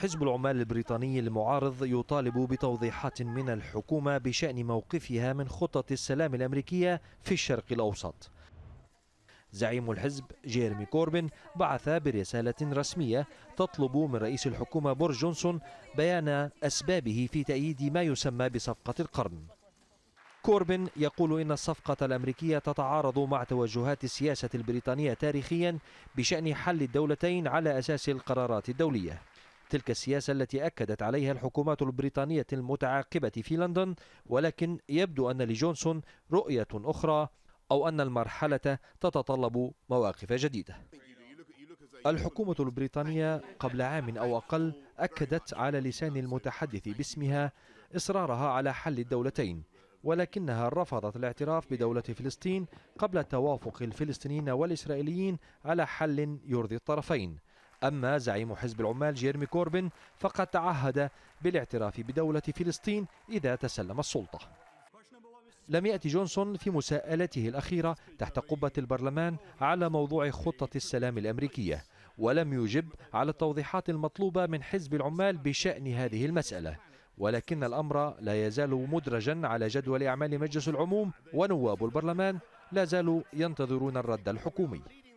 حزب العمال البريطاني المعارض يطالب بتوضيحات من الحكومة بشأن موقفها من خطط السلام الأمريكية في الشرق الأوسط زعيم الحزب جيرمي كوربين بعث برسالة رسمية تطلب من رئيس الحكومة بور جونسون بيان أسبابه في تأييد ما يسمى بصفقة القرن كوربين يقول إن الصفقة الأمريكية تتعارض مع توجهات السياسة البريطانية تاريخيا بشأن حل الدولتين على أساس القرارات الدولية تلك السياسة التي أكدت عليها الحكومات البريطانية المتعاقبة في لندن ولكن يبدو أن لجونسون رؤية أخرى أو أن المرحلة تتطلب مواقف جديدة الحكومة البريطانية قبل عام أو أقل أكدت على لسان المتحدث باسمها إصرارها على حل الدولتين ولكنها رفضت الاعتراف بدولة فلسطين قبل توافق الفلسطينيين والإسرائيليين على حل يرضي الطرفين أما زعيم حزب العمال جيرمي كوربن فقد تعهد بالاعتراف بدولة فلسطين إذا تسلم السلطة لم يأتي جونسون في مساءلته الأخيرة تحت قبة البرلمان على موضوع خطة السلام الأمريكية ولم يجب على التوضيحات المطلوبة من حزب العمال بشأن هذه المسألة ولكن الأمر لا يزال مدرجا على جدول أعمال مجلس العموم ونواب البرلمان لا زالوا ينتظرون الرد الحكومي